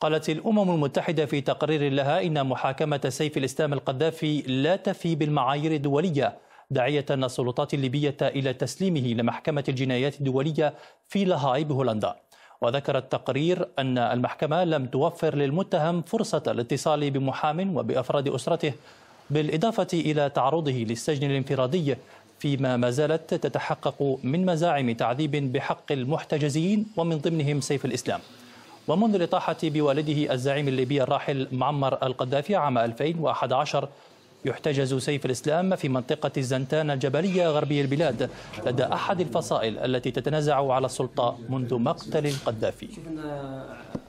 قالت الأمم المتحدة في تقرير لها إن محاكمة سيف الإسلام القذافي لا تفي بالمعايير الدولية داعية السلطات الليبية إلى تسليمه لمحكمة الجنايات الدولية في لاهاي بهولندا وذكر التقرير أن المحكمة لم توفر للمتهم فرصة الاتصال بمحام وبأفراد أسرته بالإضافة إلى تعرضه للسجن الانفرادي فيما ما زالت تتحقق من مزاعم تعذيب بحق المحتجزين ومن ضمنهم سيف الإسلام ومنذ الإطاحة بوالده الزعيم الليبي الراحل معمر القذافي عام 2011 يحتجز سيف الإسلام في منطقة الزنتان الجبلية غربي البلاد لدى أحد الفصائل التي تتنازع على السلطة منذ مقتل القذافي